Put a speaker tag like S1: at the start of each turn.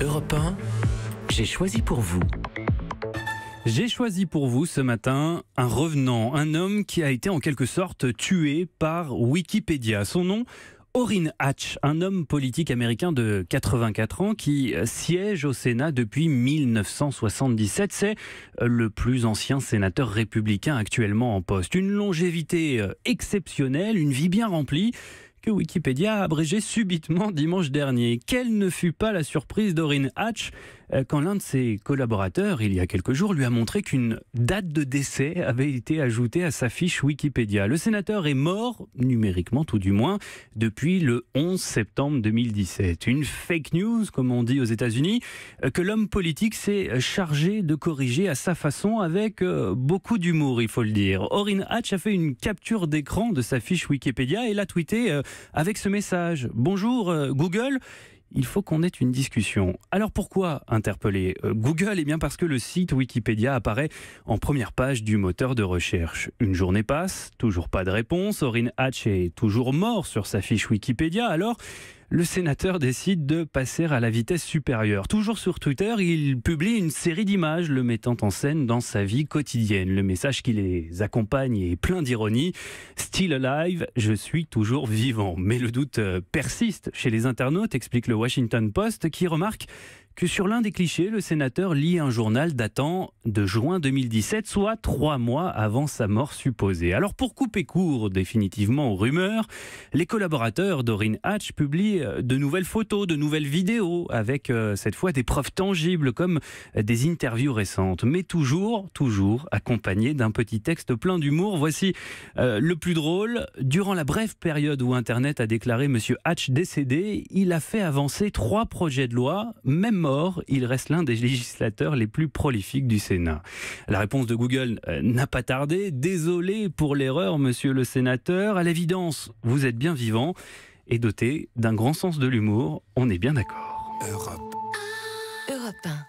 S1: Europe j'ai choisi pour vous. J'ai choisi pour vous ce matin un revenant, un homme qui a été en quelque sorte tué par Wikipédia. Son nom Orrin Hatch, un homme politique américain de 84 ans qui siège au Sénat depuis 1977. C'est le plus ancien sénateur républicain actuellement en poste. Une longévité euh, exceptionnelle, une vie bien remplie. Wikipédia a abrégé subitement dimanche dernier. Quelle ne fut pas la surprise d'Orin Hatch euh, quand l'un de ses collaborateurs, il y a quelques jours, lui a montré qu'une date de décès avait été ajoutée à sa fiche Wikipédia. Le sénateur est mort, numériquement tout du moins, depuis le 11 septembre 2017. Une fake news, comme on dit aux États-Unis, euh, que l'homme politique s'est chargé de corriger à sa façon avec euh, beaucoup d'humour, il faut le dire. Orin Hatch a fait une capture d'écran de sa fiche Wikipédia et l'a tweeté avec ce message. Bonjour euh, Google, il faut qu'on ait une discussion. Alors pourquoi interpeller euh, Google Eh bien parce que le site Wikipédia apparaît en première page du moteur de recherche. Une journée passe, toujours pas de réponse, Orin Hatch est toujours mort sur sa fiche Wikipédia, alors le sénateur décide de passer à la vitesse supérieure. Toujours sur Twitter, il publie une série d'images le mettant en scène dans sa vie quotidienne. Le message qui les accompagne est plein d'ironie. Still alive, je suis toujours vivant. Mais le doute euh, persiste chez les internautes, explique le Washington Post, qui remarque que sur l'un des clichés, le sénateur lit un journal datant de juin 2017, soit trois mois avant sa mort supposée. Alors pour couper court définitivement aux rumeurs, les collaborateurs d'Orin Hatch publient euh, de nouvelles photos, de nouvelles vidéos, avec euh, cette fois des preuves tangibles comme euh, des interviews récentes, mais toujours, toujours accompagnées d'un petit texte plein d'humour. Voici le plus drôle. Durant la brève période où Internet a déclaré M. Hatch décédé, il a fait avancer trois projets de loi, même Or, il reste l'un des législateurs les plus prolifiques du Sénat. La réponse de Google euh, n'a pas tardé. Désolé pour l'erreur, monsieur le sénateur. À l'évidence, vous êtes bien vivant et doté d'un grand sens de l'humour. On est bien d'accord. Europe. Europe